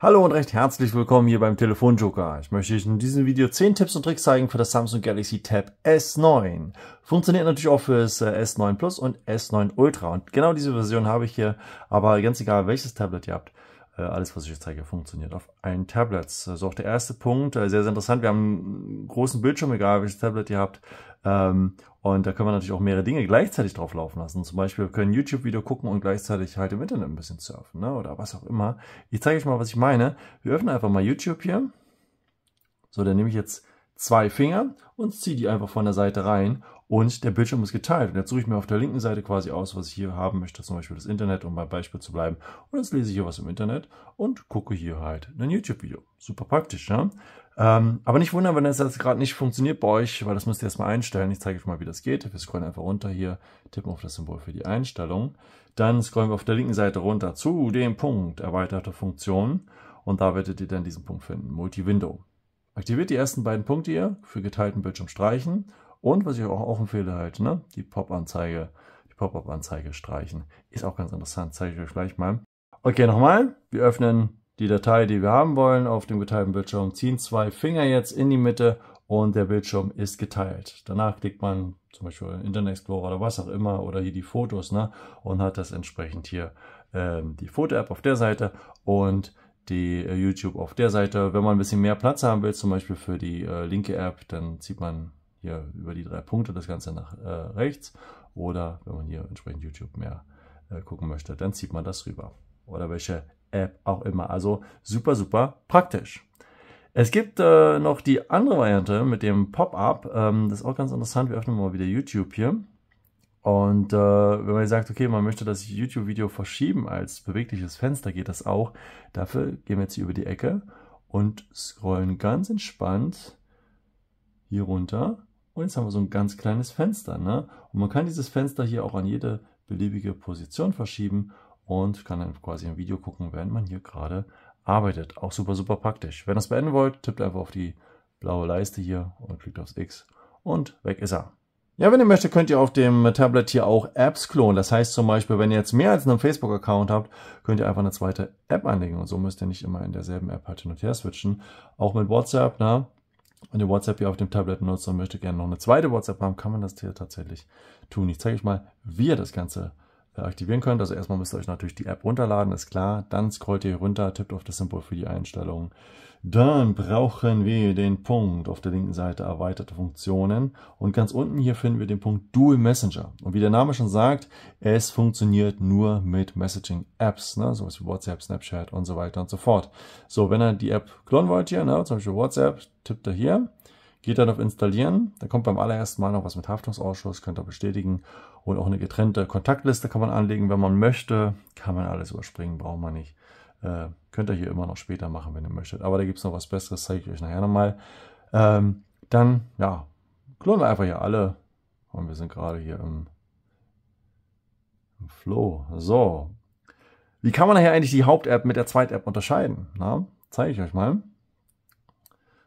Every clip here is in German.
Hallo und recht herzlich willkommen hier beim Telefonjoker. Ich möchte euch in diesem Video 10 Tipps und Tricks zeigen für das Samsung Galaxy Tab S9. Funktioniert natürlich auch für das äh, S9 Plus und S9 Ultra. Und genau diese Version habe ich hier, aber ganz egal welches Tablet ihr habt. Äh, alles, was ich euch zeige, funktioniert auf allen Tablets. So also auch der erste Punkt, äh, sehr, sehr interessant. Wir haben einen großen Bildschirm, egal welches Tablet ihr habt. Ähm, und da können wir natürlich auch mehrere Dinge gleichzeitig drauf laufen lassen. Zum Beispiel können YouTube-Video gucken und gleichzeitig halt im Internet ein bisschen surfen ne? oder was auch immer. Ich zeige euch mal, was ich meine. Wir öffnen einfach mal YouTube hier. So, dann nehme ich jetzt zwei Finger und ziehe die einfach von der Seite rein und der Bildschirm ist geteilt. Und jetzt suche ich mir auf der linken Seite quasi aus, was ich hier haben möchte, zum Beispiel das Internet, um beim Beispiel zu bleiben. Und jetzt lese ich hier was im Internet und gucke hier halt ein YouTube-Video. Super praktisch, ja? Ne? Ähm, aber nicht wundern, wenn das jetzt gerade nicht funktioniert bei euch, weil das müsst ihr erstmal einstellen. Ich zeige euch mal, wie das geht. Wir scrollen einfach runter hier, tippen auf das Symbol für die Einstellung. Dann scrollen wir auf der linken Seite runter zu dem Punkt erweiterte Funktionen. Und da werdet ihr dann diesen Punkt finden, Multi-Window. Aktiviert die ersten beiden Punkte hier für geteilten Bildschirm streichen und was ich auch, auch empfehle halt, ne, die Pop-Anzeige, die Pop-up-Anzeige streichen. Ist auch ganz interessant, zeige ich euch gleich mal. Okay, nochmal. Wir öffnen die Datei, die wir haben wollen, auf dem geteilten Bildschirm, ziehen zwei Finger jetzt in die Mitte und der Bildschirm ist geteilt. Danach klickt man zum Beispiel Internet Explorer oder was auch immer oder hier die Fotos ne, und hat das entsprechend hier ähm, die Foto-App auf der Seite und die äh, YouTube auf der Seite. Wenn man ein bisschen mehr Platz haben will, zum Beispiel für die äh, linke App, dann zieht man hier über die drei Punkte das Ganze nach äh, rechts. Oder wenn man hier entsprechend YouTube mehr äh, gucken möchte, dann zieht man das rüber. Oder welche App auch immer. Also super, super praktisch. Es gibt äh, noch die andere Variante mit dem Pop-up. Ähm, das ist auch ganz interessant. Wir öffnen mal wieder YouTube hier. Und äh, wenn man sagt, okay, man möchte das YouTube-Video verschieben als bewegliches Fenster, geht das auch. Dafür gehen wir jetzt hier über die Ecke und scrollen ganz entspannt hier runter. Und jetzt haben wir so ein ganz kleines Fenster. Ne? Und man kann dieses Fenster hier auch an jede beliebige Position verschieben und kann dann quasi ein Video gucken, während man hier gerade arbeitet. Auch super, super praktisch. Wenn ihr es beenden wollt, tippt einfach auf die blaue Leiste hier und klickt aufs X und weg ist er. Ja, wenn ihr möchtet, könnt ihr auf dem Tablet hier auch Apps klonen. Das heißt zum Beispiel, wenn ihr jetzt mehr als einen Facebook-Account habt, könnt ihr einfach eine zweite App anlegen. Und so müsst ihr nicht immer in derselben App halt hin und her switchen. Auch mit WhatsApp, ne? Wenn ihr WhatsApp hier auf dem Tablet nutzt und möchtet gerne noch eine zweite WhatsApp haben, kann man das hier tatsächlich tun. Ich zeige euch mal, wie ihr das Ganze äh, aktivieren könnt. Also erstmal müsst ihr euch natürlich die App runterladen, ist klar. Dann scrollt ihr hier runter, tippt auf das Symbol für die Einstellungen dann brauchen wir den Punkt auf der linken Seite erweiterte Funktionen und ganz unten hier finden wir den Punkt Dual Messenger. Und wie der Name schon sagt, es funktioniert nur mit Messaging Apps, ne? sowas wie WhatsApp, Snapchat und so weiter und so fort. So, wenn er die App klonen wollt hier, ne? zum Beispiel WhatsApp, tippt er hier, geht dann auf Installieren, da kommt beim allerersten Mal noch was mit Haftungsausschuss, könnt ihr bestätigen und auch eine getrennte Kontaktliste kann man anlegen, wenn man möchte, kann man alles überspringen, braucht man nicht. Äh, könnt ihr hier immer noch später machen, wenn ihr möchtet. Aber da gibt es noch was Besseres, zeige ich euch nachher nochmal. Ähm, dann, ja, klonen wir einfach hier alle. Und wir sind gerade hier im, im Flow. So. Wie kann man nachher eigentlich die Haupt-App mit der Zweit-App unterscheiden? Na, zeige ich euch mal.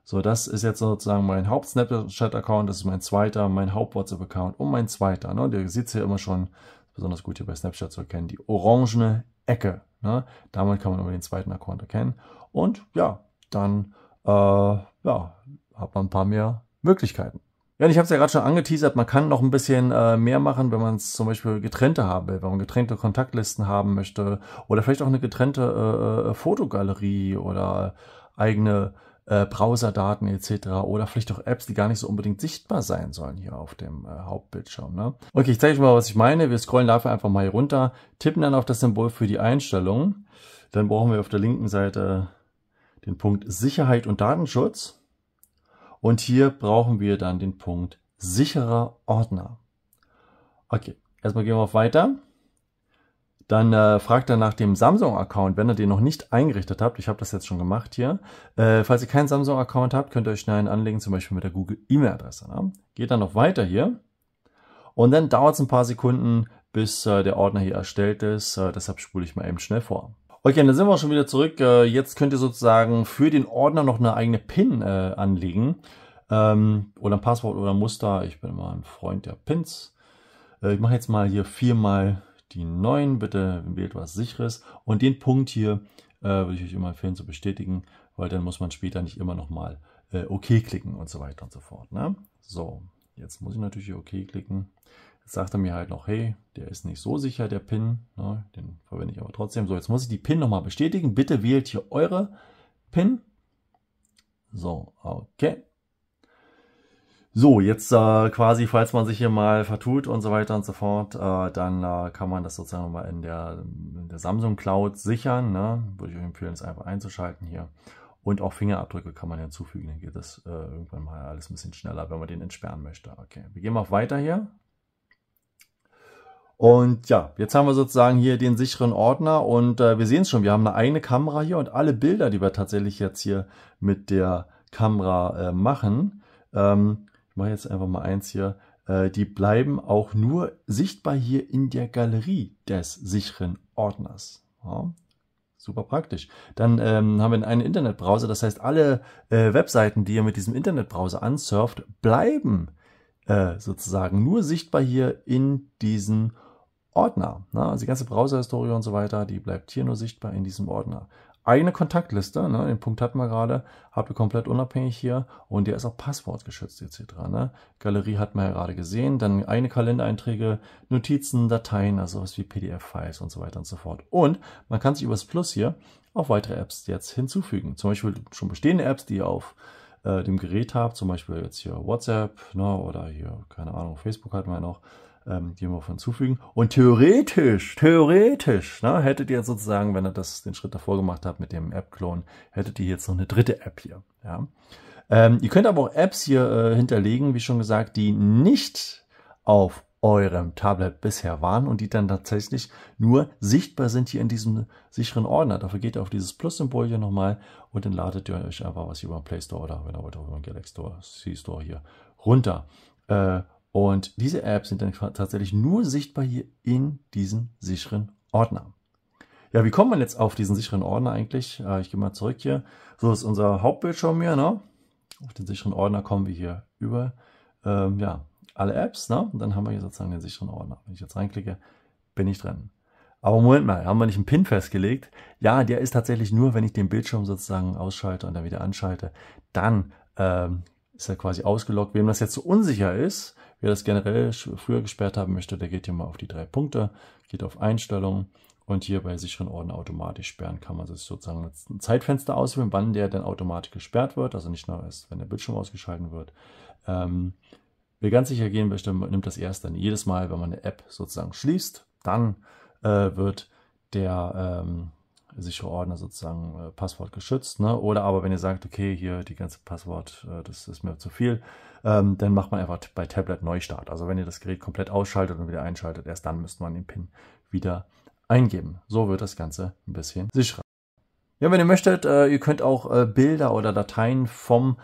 So, das ist jetzt sozusagen mein Haupt-Snapchat-Account, das ist mein zweiter, mein Haupt-WhatsApp-Account und mein zweiter. Ne? Und ihr seht es hier immer schon, besonders gut hier bei Snapchat zu erkennen, die orangene Ecke. Ne? Damit kann man über den zweiten Akkord erkennen. Und ja, dann äh, ja, hat man ein paar mehr Möglichkeiten. Ja, ich habe es ja gerade schon angeteasert, man kann noch ein bisschen äh, mehr machen, wenn man es zum Beispiel getrennte haben will, wenn man getrennte Kontaktlisten haben möchte oder vielleicht auch eine getrennte äh, äh Fotogalerie oder eigene äh, Browserdaten etc. oder vielleicht auch Apps, die gar nicht so unbedingt sichtbar sein sollen hier auf dem äh, Hauptbildschirm. Ne? Okay, ich zeige euch mal, was ich meine. Wir scrollen dafür einfach mal hier runter, tippen dann auf das Symbol für die Einstellungen. Dann brauchen wir auf der linken Seite den Punkt Sicherheit und Datenschutz. Und hier brauchen wir dann den Punkt sicherer Ordner. Okay, erstmal gehen wir auf Weiter dann äh, fragt er nach dem Samsung-Account, wenn ihr den noch nicht eingerichtet habt. Ich habe das jetzt schon gemacht hier. Äh, falls ihr keinen Samsung-Account habt, könnt ihr euch schnell einen anlegen, zum Beispiel mit der Google-E-Mail-Adresse. Ne? Geht dann noch weiter hier. Und dann dauert es ein paar Sekunden, bis äh, der Ordner hier erstellt ist. Äh, deshalb spule ich mal eben schnell vor. Okay, dann sind wir auch schon wieder zurück. Äh, jetzt könnt ihr sozusagen für den Ordner noch eine eigene PIN äh, anlegen. Ähm, oder ein Passwort oder ein Muster. Ich bin immer ein Freund der Pins. Äh, ich mache jetzt mal hier viermal die 9, bitte wählt was sicheres und den Punkt hier äh, würde ich euch immer empfehlen zu bestätigen, weil dann muss man später nicht immer nochmal äh, OK klicken und so weiter und so fort. Ne? So, jetzt muss ich natürlich OK klicken. Jetzt sagt er mir halt noch, hey, der ist nicht so sicher, der PIN, ne? den verwende ich aber trotzdem. So, jetzt muss ich die PIN nochmal bestätigen. Bitte wählt hier eure PIN. So, okay. So, jetzt äh, quasi, falls man sich hier mal vertut und so weiter und so fort, äh, dann äh, kann man das sozusagen mal in der, in der Samsung Cloud sichern. Ne? Würde ich euch empfehlen, es einfach einzuschalten hier. Und auch Fingerabdrücke kann man hinzufügen, dann geht das äh, irgendwann mal alles ein bisschen schneller, wenn man den entsperren möchte. Okay, wir gehen mal Weiter hier. Und ja, jetzt haben wir sozusagen hier den sicheren Ordner und äh, wir sehen es schon, wir haben eine eigene Kamera hier und alle Bilder, die wir tatsächlich jetzt hier mit der Kamera äh, machen, ähm, mache jetzt einfach mal eins hier, äh, die bleiben auch nur sichtbar hier in der Galerie des sicheren Ordners. Ja, super praktisch. Dann ähm, haben wir einen Internetbrowser, das heißt, alle äh, Webseiten, die ihr mit diesem Internetbrowser ansurft, bleiben äh, sozusagen nur sichtbar hier in diesem Ordner. Na, also die ganze Browserhistorie und so weiter, die bleibt hier nur sichtbar in diesem Ordner eigene Kontaktliste, ne? den Punkt hatten wir gerade, habt ihr komplett unabhängig hier und der ist auch passwortgeschützt etc. Ne? Galerie hat man ja gerade gesehen, dann eigene Kalendereinträge, Notizen, Dateien, also was wie PDF-Files und so weiter und so fort. Und man kann sich über das Plus hier auch weitere Apps jetzt hinzufügen, zum Beispiel schon bestehende Apps, die ihr auf äh, dem Gerät habt, zum Beispiel jetzt hier WhatsApp ne? oder hier, keine Ahnung, Facebook hatten wir ja noch, ähm, die wir hinzufügen. Und theoretisch, theoretisch, ne, hättet ihr sozusagen, wenn ihr das den Schritt davor gemacht habt mit dem App-Clone, hättet ihr jetzt noch eine dritte App hier. Ja. Ähm, ihr könnt aber auch Apps hier äh, hinterlegen, wie schon gesagt, die nicht auf eurem Tablet bisher waren und die dann tatsächlich nur sichtbar sind hier in diesem sicheren Ordner. Dafür geht ihr auf dieses Plus-Symbol hier nochmal und dann ladet ihr euch einfach was hier über den Play Store oder wenn ihr wollt auch über den Galaxy Store, C Store hier runter. Äh, und diese Apps sind dann tatsächlich nur sichtbar hier in diesem sicheren Ordner. Ja, wie kommt man jetzt auf diesen sicheren Ordner eigentlich? Äh, ich gehe mal zurück hier. So ist unser Hauptbildschirm hier. Ne? Auf den sicheren Ordner kommen wir hier über ähm, ja, alle Apps. Ne? Und dann haben wir hier sozusagen den sicheren Ordner. Wenn ich jetzt reinklicke, bin ich drin. Aber Moment mal, haben wir nicht einen Pin festgelegt? Ja, der ist tatsächlich nur, wenn ich den Bildschirm sozusagen ausschalte und dann wieder anschalte, dann ähm, ist er quasi ausgelockt. Wem das jetzt so unsicher ist, Wer das generell früher gesperrt haben möchte, der geht hier mal auf die drei Punkte, geht auf Einstellungen und hier bei sicheren Orten automatisch sperren kann man sich sozusagen ein Zeitfenster auswählen, wann der dann automatisch gesperrt wird, also nicht nur erst, wenn der Bildschirm ausgeschaltet wird. Ähm, wer ganz sicher gehen möchte, nimmt das erst dann jedes Mal, wenn man eine App sozusagen schließt, dann äh, wird der ähm, sichere Ordner sozusagen äh, Passwort geschützt. Ne? Oder aber wenn ihr sagt, okay, hier die ganze Passwort, äh, das ist mir zu viel, ähm, dann macht man einfach bei Tablet Neustart. Also wenn ihr das Gerät komplett ausschaltet und wieder einschaltet, erst dann müsste man den PIN wieder eingeben. So wird das Ganze ein bisschen sicherer. Ja, wenn ihr möchtet, äh, ihr könnt auch äh, Bilder oder Dateien vom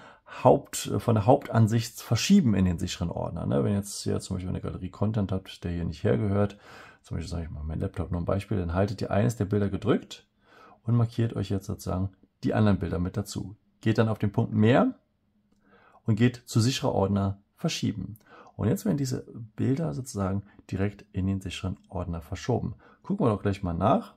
Haupt, äh, von der Hauptansicht verschieben in den sicheren Ordner. Ne? Wenn jetzt hier zum Beispiel eine Galerie Content habt, der hier nicht hergehört, zum Beispiel sage ich mal mein Laptop nur ein Beispiel, dann haltet ihr eines der Bilder gedrückt und markiert euch jetzt sozusagen die anderen Bilder mit dazu. Geht dann auf den Punkt mehr und geht zu sicherer Ordner verschieben. Und jetzt werden diese Bilder sozusagen direkt in den sicheren Ordner verschoben. Gucken wir doch gleich mal nach.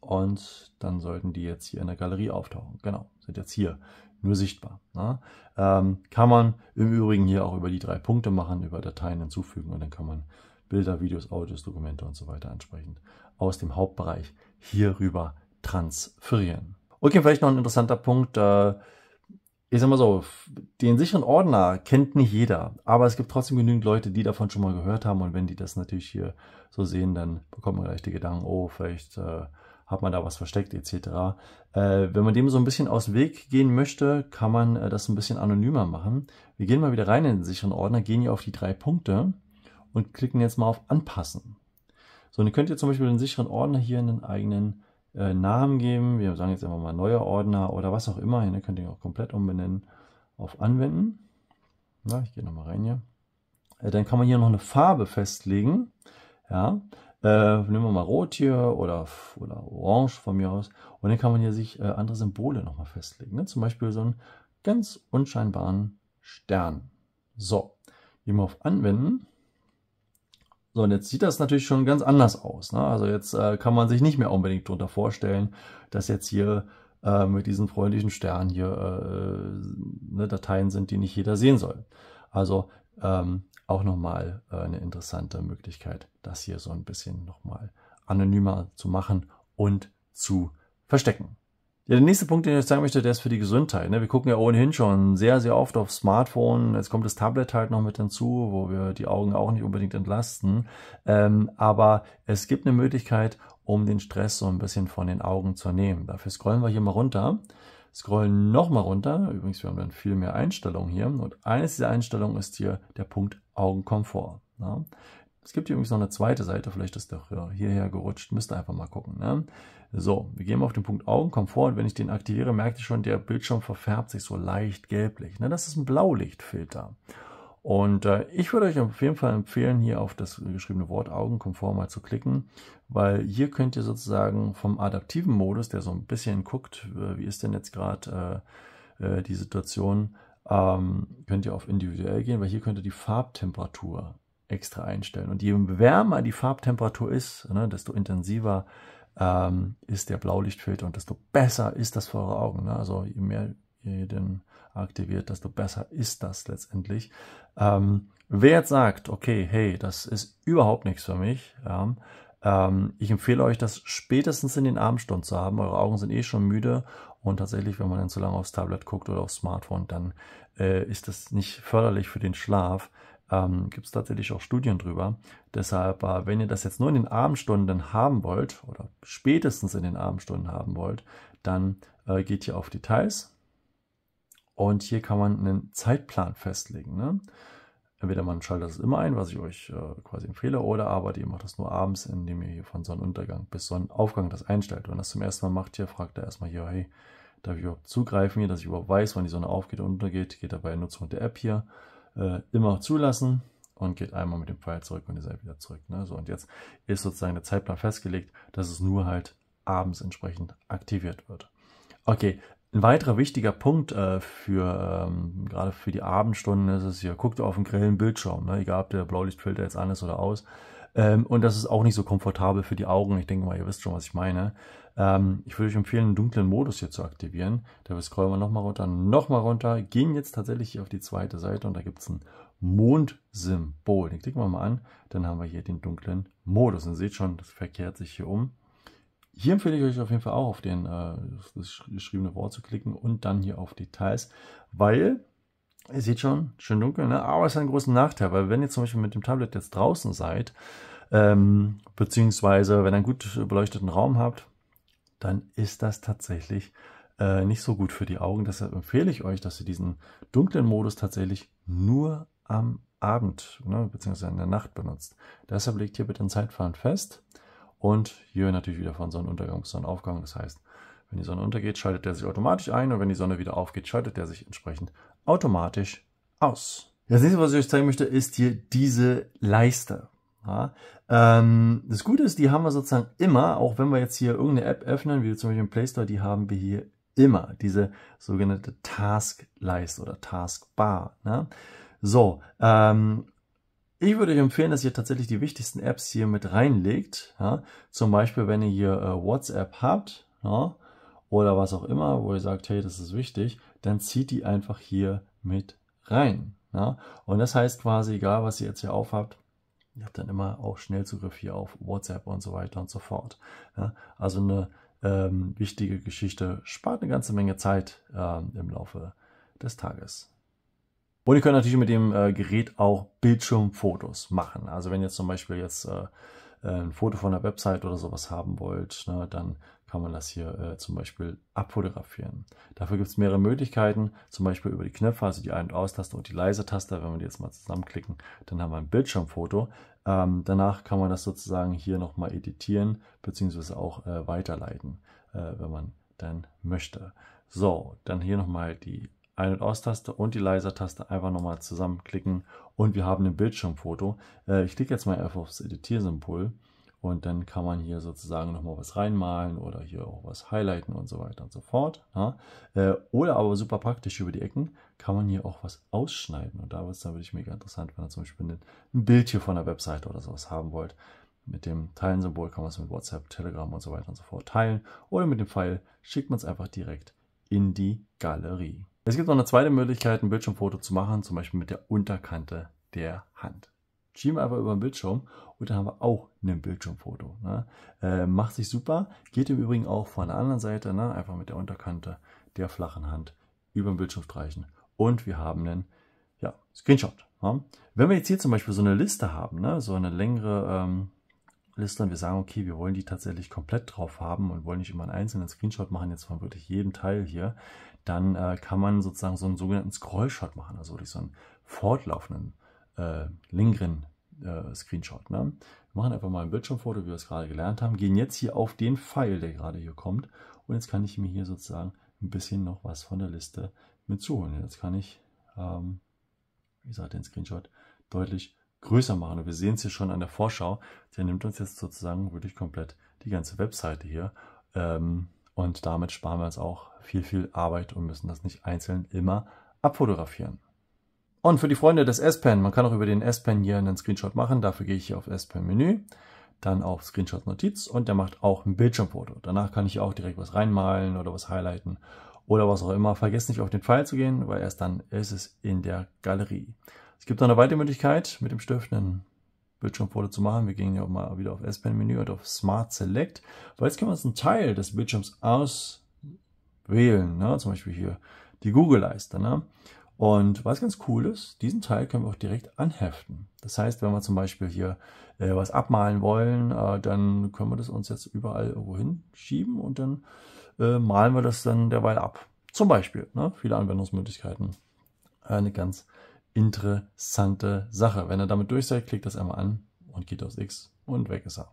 Und dann sollten die jetzt hier in der Galerie auftauchen. Genau, sind jetzt hier nur sichtbar. Ne? Ähm, kann man im Übrigen hier auch über die drei Punkte machen, über Dateien hinzufügen und dann kann man Bilder, Videos, Audios, Dokumente und so weiter entsprechend aus dem Hauptbereich hierüber transferieren. Okay, vielleicht noch ein interessanter Punkt. Äh, ich sag mal so, den sicheren Ordner kennt nicht jeder, aber es gibt trotzdem genügend Leute, die davon schon mal gehört haben und wenn die das natürlich hier so sehen, dann bekommt man gleich die Gedanken, oh, vielleicht äh, hat man da was versteckt etc. Äh, wenn man dem so ein bisschen aus dem Weg gehen möchte, kann man äh, das ein bisschen anonymer machen. Wir gehen mal wieder rein in den sicheren Ordner, gehen hier auf die drei Punkte und klicken jetzt mal auf Anpassen. So, und ihr könnt ihr zum Beispiel den sicheren Ordner hier in den eigenen äh, Namen geben. Wir sagen jetzt einfach mal neuer Ordner oder was auch immer. Hier könnt ihr auch komplett umbenennen auf Anwenden. Na, ich gehe nochmal rein hier. Äh, dann kann man hier noch eine Farbe festlegen. Ja, äh, nehmen wir mal rot hier oder, oder orange von mir aus. Und dann kann man hier sich äh, andere Symbole nochmal festlegen. Ne? Zum Beispiel so einen ganz unscheinbaren Stern. So, gehen wir auf Anwenden. So, und jetzt sieht das natürlich schon ganz anders aus. Ne? Also jetzt äh, kann man sich nicht mehr unbedingt darunter vorstellen, dass jetzt hier äh, mit diesen freundlichen Sternen hier äh, ne, Dateien sind, die nicht jeder sehen soll. Also ähm, auch nochmal äh, eine interessante Möglichkeit, das hier so ein bisschen nochmal anonymer zu machen und zu verstecken. Ja, der nächste Punkt, den ich euch zeigen möchte, der ist für die Gesundheit. Ne? Wir gucken ja ohnehin schon sehr, sehr oft auf Smartphone. Jetzt kommt das Tablet halt noch mit hinzu, wo wir die Augen auch nicht unbedingt entlasten. Ähm, aber es gibt eine Möglichkeit, um den Stress so ein bisschen von den Augen zu nehmen. Dafür scrollen wir hier mal runter, scrollen nochmal runter. Übrigens, wir haben dann viel mehr Einstellungen hier. Und eines dieser Einstellungen ist hier der Punkt Augenkomfort. Ja? Ne? Es gibt übrigens noch eine zweite Seite, vielleicht ist doch hierher gerutscht, müsst ihr einfach mal gucken. Ne? So, wir gehen auf den Punkt Augenkomfort und wenn ich den aktiviere, merkt ihr schon, der Bildschirm verfärbt sich so leicht gelblich. Ne? Das ist ein Blaulichtfilter. Und äh, ich würde euch auf jeden Fall empfehlen, hier auf das geschriebene Wort Augenkomfort mal zu klicken, weil hier könnt ihr sozusagen vom adaptiven Modus, der so ein bisschen guckt, äh, wie ist denn jetzt gerade äh, äh, die Situation, ähm, könnt ihr auf individuell gehen, weil hier könnt ihr die Farbtemperatur extra einstellen. Und je wärmer die Farbtemperatur ist, ne, desto intensiver ähm, ist der Blaulichtfilter und desto besser ist das für eure Augen. Ne? Also je mehr ihr den aktiviert, desto besser ist das letztendlich. Ähm, wer jetzt sagt, okay, hey, das ist überhaupt nichts für mich, ja, ähm, ich empfehle euch, das spätestens in den Abendstunden zu haben. Eure Augen sind eh schon müde und tatsächlich, wenn man dann zu lange aufs Tablet guckt oder aufs Smartphone, dann äh, ist das nicht förderlich für den Schlaf ähm, gibt es tatsächlich auch Studien drüber. Deshalb, äh, wenn ihr das jetzt nur in den Abendstunden haben wollt oder spätestens in den Abendstunden haben wollt, dann äh, geht ihr auf Details und hier kann man einen Zeitplan festlegen. Ne? Entweder man schaltet das immer ein, was ich euch äh, quasi empfehle, oder aber ihr macht das nur abends, indem ihr hier von Sonnenuntergang bis Sonnenaufgang das einstellt. Wenn das zum ersten Mal macht, hier fragt er erstmal hier, hey, darf ich überhaupt zugreifen hier, dass ich überhaupt weiß, wann die Sonne aufgeht und untergeht, geht dabei Nutzung der App hier äh, immer zulassen und geht einmal mit dem Pfeil zurück und ihr seid wieder zurück. Ne? So, und jetzt ist sozusagen der Zeitplan festgelegt, dass es nur halt abends entsprechend aktiviert wird. Okay, ein weiterer wichtiger Punkt äh, für ähm, gerade für die Abendstunden ist es hier, guckt auf den grellen Bildschirm, ne? egal ob der Blaulichtfilter jetzt an ist oder aus. Ähm, und das ist auch nicht so komfortabel für die Augen. Ich denke mal, ihr wisst schon, was ich meine. Ähm, ich würde euch empfehlen, einen dunklen Modus hier zu aktivieren. Da scrollen wir nochmal runter, nochmal runter, gehen jetzt tatsächlich hier auf die zweite Seite und da gibt es ein Mondsymbol. Den klicken wir mal an, dann haben wir hier den dunklen Modus. Und ihr seht schon, das verkehrt sich hier um. Hier empfehle ich euch auf jeden Fall auch auf den, äh, das geschriebene Wort zu klicken und dann hier auf Details, weil Ihr seht schon, schön dunkel, ne? aber es hat einen großen Nachteil, weil wenn ihr zum Beispiel mit dem Tablet jetzt draußen seid, ähm, beziehungsweise wenn ihr einen gut beleuchteten Raum habt, dann ist das tatsächlich äh, nicht so gut für die Augen. Deshalb empfehle ich euch, dass ihr diesen dunklen Modus tatsächlich nur am Abend ne, bzw. in der Nacht benutzt. Deshalb legt hier bitte den Zeitplan fest und hier natürlich wieder von Sonnenuntergang bis Sonnenaufgang. Das heißt, wenn die Sonne untergeht, schaltet er sich automatisch ein und wenn die Sonne wieder aufgeht, schaltet er sich entsprechend automatisch aus. Das nächste, was ich euch zeigen möchte, ist hier diese Leiste. Ja, ähm, das Gute ist, die haben wir sozusagen immer, auch wenn wir jetzt hier irgendeine App öffnen, wie zum Beispiel im Play Store, die haben wir hier immer, diese sogenannte Task-Leiste oder Taskbar. Ne? So, ähm, ich würde euch empfehlen, dass ihr tatsächlich die wichtigsten Apps hier mit reinlegt. Ja? Zum Beispiel, wenn ihr hier äh, WhatsApp habt ja? oder was auch immer, wo ihr sagt, hey, das ist wichtig, dann zieht die einfach hier mit rein. Na? Und das heißt quasi, egal was ihr jetzt hier aufhabt, ihr habt dann immer auch Schnellzugriff hier auf WhatsApp und so weiter und so fort. Ja? Also eine ähm, wichtige Geschichte spart eine ganze Menge Zeit ähm, im Laufe des Tages. Und ihr könnt natürlich mit dem äh, Gerät auch Bildschirmfotos machen. Also wenn ihr jetzt zum Beispiel jetzt äh, äh, ein Foto von der Website oder sowas haben wollt, ne, dann kann man das hier äh, zum Beispiel abfotografieren. Dafür gibt es mehrere Möglichkeiten, zum Beispiel über die Knöpfe, also die Ein- und Aus-Taste und die Leise-Taste. Wenn wir die jetzt mal zusammenklicken, dann haben wir ein Bildschirmfoto. Ähm, danach kann man das sozusagen hier nochmal editieren beziehungsweise auch äh, weiterleiten, äh, wenn man dann möchte. So, dann hier nochmal die ein- und Aus-Taste und die Leiser-Taste einfach nochmal zusammenklicken und wir haben ein Bildschirmfoto. Äh, ich klicke jetzt mal auf das Editiersymbol und dann kann man hier sozusagen nochmal was reinmalen oder hier auch was highlighten und so weiter und so fort. Ja. Äh, oder aber super praktisch über die Ecken kann man hier auch was ausschneiden. Und da wird es natürlich mega interessant, wenn ihr zum Beispiel ein Bild hier von der Webseite oder sowas haben wollt. Mit dem Teilen-Symbol kann man es mit WhatsApp, Telegram und so weiter und so fort teilen. Oder mit dem Pfeil schickt man es einfach direkt in die Galerie. Es gibt noch eine zweite Möglichkeit, ein Bildschirmfoto zu machen, zum Beispiel mit der Unterkante der Hand schieben einfach über den Bildschirm und dann haben wir auch ein Bildschirmfoto. Ne? Äh, macht sich super, geht im Übrigen auch von der anderen Seite, ne? einfach mit der Unterkante der flachen Hand über den Bildschirm streichen und wir haben einen ja, Screenshot. Ne? Wenn wir jetzt hier zum Beispiel so eine Liste haben, ne? so eine längere ähm, Liste und wir sagen, okay, wir wollen die tatsächlich komplett drauf haben und wollen nicht immer einen einzelnen Screenshot machen, jetzt von wirklich jedem Teil hier, dann äh, kann man sozusagen so einen sogenannten Scrollshot machen, also wirklich so einen fortlaufenden äh, Lindgren äh, Screenshot. Ne? Wir machen einfach mal ein Bildschirmfoto, wie wir es gerade gelernt haben, gehen jetzt hier auf den Pfeil, der gerade hier kommt. Und jetzt kann ich mir hier sozusagen ein bisschen noch was von der Liste mitzuholen. Jetzt kann ich, ähm, wie gesagt, den Screenshot deutlich größer machen. Und wir sehen es hier schon an der Vorschau. Der nimmt uns jetzt sozusagen wirklich komplett die ganze Webseite hier. Ähm, und damit sparen wir uns auch viel, viel Arbeit und müssen das nicht einzeln immer abfotografieren. Und für die Freunde des S-Pen, man kann auch über den S-Pen hier einen Screenshot machen. Dafür gehe ich hier auf S-Pen-Menü, dann auf Screenshot-Notiz und der macht auch ein Bildschirmfoto. Danach kann ich auch direkt was reinmalen oder was highlighten oder was auch immer. Vergesst nicht auf den Pfeil zu gehen, weil erst dann ist es in der Galerie. Es gibt noch eine weitere Möglichkeit, mit dem Stift ein Bildschirmfoto zu machen. Wir gehen ja mal wieder auf S-Pen-Menü und auf Smart Select, weil jetzt können wir uns einen Teil des Bildschirms auswählen, ne? zum Beispiel hier die Google-Leiste. Ne? Und was ganz cool ist, diesen Teil können wir auch direkt anheften. Das heißt, wenn wir zum Beispiel hier äh, was abmalen wollen, äh, dann können wir das uns jetzt überall irgendwo hinschieben und dann äh, malen wir das dann derweil ab. Zum Beispiel, ne? viele Anwendungsmöglichkeiten. Eine ganz interessante Sache. Wenn ihr damit durch seid, klickt das einmal an und geht aus X und weg ist er.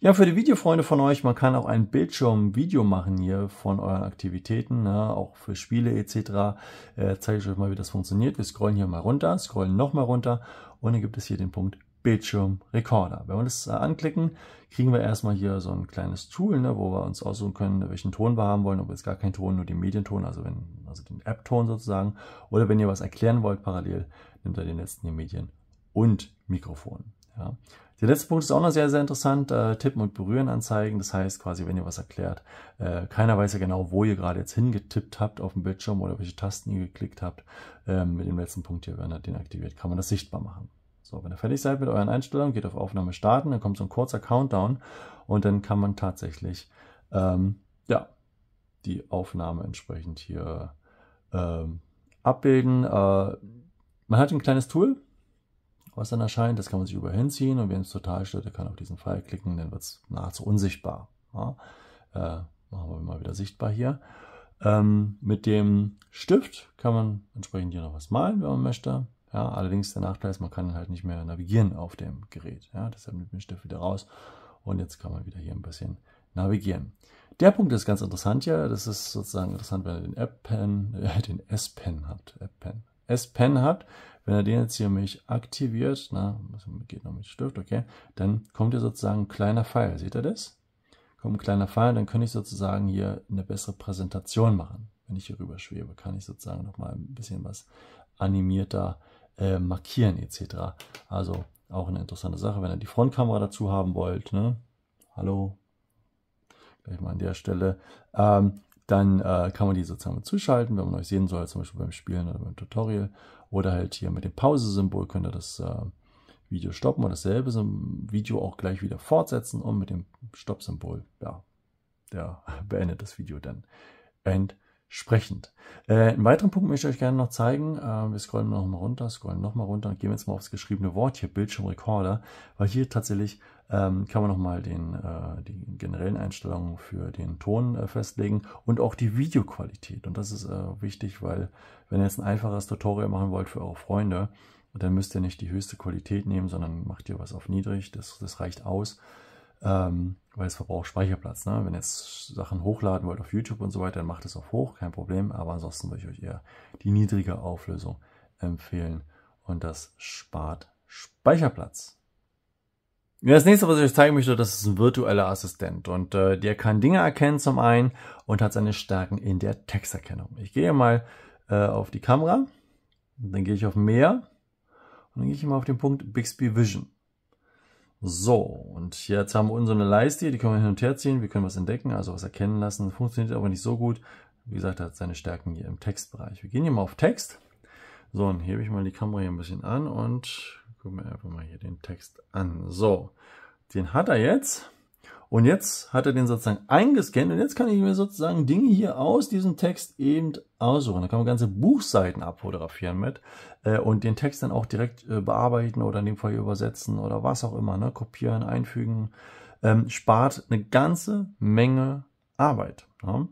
Ja, für die Videofreunde von euch, man kann auch ein Bildschirmvideo machen hier von euren Aktivitäten, ja, ne? auch für Spiele etc. Äh, zeige ich euch mal, wie das funktioniert. Wir scrollen hier mal runter, scrollen nochmal runter und dann gibt es hier den Punkt Bildschirmrekorder. Wenn wir das äh, anklicken, kriegen wir erstmal hier so ein kleines Tool, ne, wo wir uns aussuchen können, welchen Ton wir haben wollen, ob jetzt gar keinen Ton, nur den Medienton, also, wenn, also den App-Ton sozusagen. Oder wenn ihr was erklären wollt parallel, nimmt ihr den letzten Medien und Mikrofon. Ja. Der letzte Punkt ist auch noch sehr, sehr interessant. Äh, Tippen und Berühren anzeigen. Das heißt quasi, wenn ihr was erklärt, äh, keiner weiß ja genau, wo ihr gerade jetzt hingetippt habt auf dem Bildschirm oder welche Tasten ihr geklickt habt. Ähm, mit dem letzten Punkt hier, wenn er den aktiviert, kann man das sichtbar machen. So, wenn ihr fertig seid mit euren Einstellungen, geht auf Aufnahme starten, dann kommt so ein kurzer Countdown und dann kann man tatsächlich ähm, ja, die Aufnahme entsprechend hier ähm, abbilden. Äh, man hat ein kleines Tool, was dann erscheint. Das kann man sich über hinziehen und wenn es total stört, der kann auf diesen Pfeil klicken, dann wird es nahezu unsichtbar. Ja, äh, machen wir mal wieder sichtbar hier. Ähm, mit dem Stift kann man entsprechend hier noch was malen, wenn man möchte. Ja, allerdings der Nachteil ist, man kann halt nicht mehr navigieren auf dem Gerät. Ja, deshalb nimmt man den Stift wieder raus und jetzt kann man wieder hier ein bisschen navigieren. Der Punkt ist ganz interessant hier. Das ist sozusagen interessant, wenn ihr den App-Pen, äh, den S-Pen habt. App-Pen, S-Pen hat, wenn er den jetzt hier mich aktiviert, na, geht noch mit Stift, okay, dann kommt hier sozusagen ein kleiner Pfeil. Seht ihr das? Kommt ein kleiner Pfeil, dann kann ich sozusagen hier eine bessere Präsentation machen. Wenn ich hier rüber schwebe, kann ich sozusagen nochmal ein bisschen was animierter äh, markieren etc. Also auch eine interessante Sache, wenn ihr die Frontkamera dazu haben wollt. Ne? Hallo, gleich mal an der Stelle. Ähm, dann äh, kann man die sozusagen zuschalten, wenn man euch sehen soll, zum Beispiel beim Spielen oder beim Tutorial. Oder halt hier mit dem Pause-Symbol könnt ihr das äh, Video stoppen und dasselbe Video auch gleich wieder fortsetzen und mit dem Stopp-Symbol, ja, der beendet das Video dann entsprechend. Äh, einen weiteren Punkt möchte ich euch gerne noch zeigen. Äh, wir scrollen nochmal runter, scrollen nochmal runter und gehen jetzt mal aufs geschriebene Wort hier, Bildschirmrekorder, weil hier tatsächlich ähm, kann man nochmal äh, die generellen Einstellungen für den Ton äh, festlegen und auch die Videoqualität. Und das ist äh, wichtig, weil wenn ihr jetzt ein einfaches Tutorial machen wollt für eure Freunde, dann müsst ihr nicht die höchste Qualität nehmen, sondern macht ihr was auf niedrig, das, das reicht aus. Ähm, weil es verbraucht Speicherplatz. Ne? Wenn ihr jetzt Sachen hochladen wollt auf YouTube und so weiter, dann macht es auf hoch, kein Problem. Aber ansonsten würde ich euch eher die niedrige Auflösung empfehlen. Und das spart Speicherplatz. Das nächste, was ich euch zeigen möchte, das ist ein virtueller Assistent und äh, der kann Dinge erkennen zum einen und hat seine Stärken in der Texterkennung. Ich gehe mal äh, auf die Kamera, dann gehe ich auf Mehr und dann gehe ich mal auf den Punkt Bixby Vision. So, und jetzt haben wir unsere Leiste, hier, die können wir hin und her ziehen, wir können was entdecken, also was erkennen lassen, funktioniert aber nicht so gut. Wie gesagt, er hat seine Stärken hier im Textbereich. Wir gehen hier mal auf Text. So, dann hebe ich mal die Kamera hier ein bisschen an und gucken wir einfach mal hier den Text an. So, den hat er jetzt. Und jetzt hat er den sozusagen eingescannt und jetzt kann ich mir sozusagen Dinge hier aus diesem Text eben aussuchen. Da kann man ganze Buchseiten abfotografieren mit äh, und den Text dann auch direkt äh, bearbeiten oder in dem Fall übersetzen oder was auch immer, ne? kopieren, einfügen. Ähm, spart eine ganze Menge Arbeit. Ne?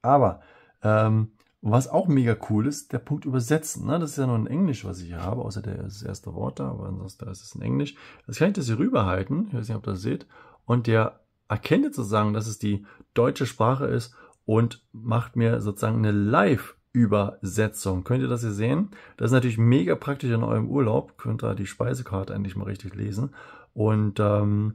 Aber ähm, und was auch mega cool ist, der Punkt Übersetzen. Ne? Das ist ja nur in Englisch, was ich hier habe, außer der, ist das erste Wort da, aber ansonsten ist es in Englisch. Das kann ich das hier rüberhalten, ich weiß nicht, ob ihr das seht. Und der erkennt jetzt sozusagen, dass es die deutsche Sprache ist und macht mir sozusagen eine Live- Übersetzung. Könnt ihr das hier sehen? Das ist natürlich mega praktisch in eurem Urlaub. Könnt ihr die Speisekarte endlich mal richtig lesen. Und ähm,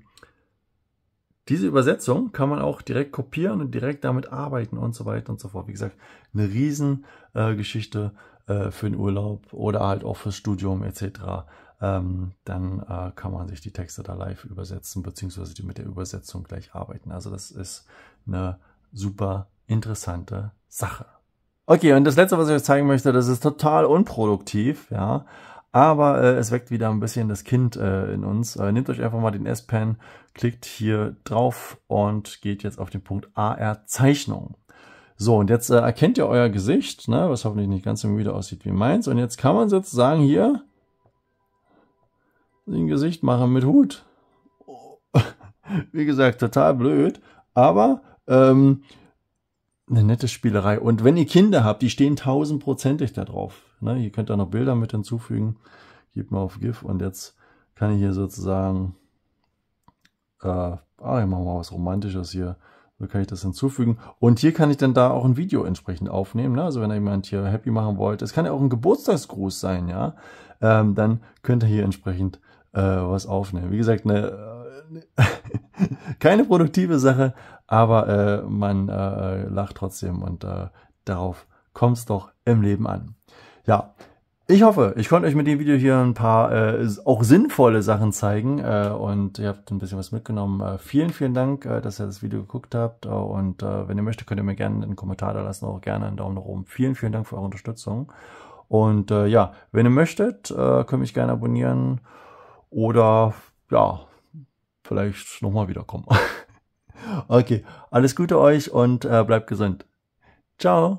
diese Übersetzung kann man auch direkt kopieren und direkt damit arbeiten und so weiter und so fort. Wie gesagt, eine Riesengeschichte äh, äh, für den Urlaub oder halt auch fürs Studium etc. Ähm, dann äh, kann man sich die Texte da live übersetzen, beziehungsweise die mit der Übersetzung gleich arbeiten. Also das ist eine super interessante Sache. Okay, und das letzte, was ich euch zeigen möchte, das ist total unproduktiv, ja. Aber äh, es weckt wieder ein bisschen das Kind äh, in uns. Äh, nehmt euch einfach mal den S-Pen, klickt hier drauf und geht jetzt auf den Punkt AR Zeichnung. So, und jetzt äh, erkennt ihr euer Gesicht, ne, was hoffentlich nicht ganz so müde aussieht wie meins. Und jetzt kann man sozusagen hier ein Gesicht machen mit Hut. wie gesagt, total blöd, aber ähm, eine nette Spielerei. Und wenn ihr Kinder habt, die stehen tausendprozentig da drauf. Ne? Ihr könnt da noch Bilder mit hinzufügen. Gebt mal auf GIF und jetzt kann ich hier sozusagen, äh, ah, ich machen mal was Romantisches hier. So kann ich das hinzufügen. Und hier kann ich dann da auch ein Video entsprechend aufnehmen. Ne? Also wenn jemand hier happy machen wollte, es kann ja auch ein Geburtstagsgruß sein, ja, ähm, dann könnt ihr hier entsprechend äh, was aufnehmen. Wie gesagt, eine, äh, keine produktive Sache, aber äh, man äh, lacht trotzdem und äh, darauf kommt es doch im Leben an. Ja, ich hoffe, ich konnte euch mit dem Video hier ein paar äh, auch sinnvolle Sachen zeigen äh, und ihr habt ein bisschen was mitgenommen. Äh, vielen, vielen Dank, äh, dass ihr das Video geguckt habt äh, und äh, wenn ihr möchtet, könnt ihr mir gerne einen Kommentar da lassen, auch gerne einen Daumen nach oben. Vielen, vielen Dank für eure Unterstützung und äh, ja, wenn ihr möchtet, äh, könnt ihr mich gerne abonnieren oder ja, vielleicht nochmal wiederkommen. okay, alles Gute euch und äh, bleibt gesund. Ciao!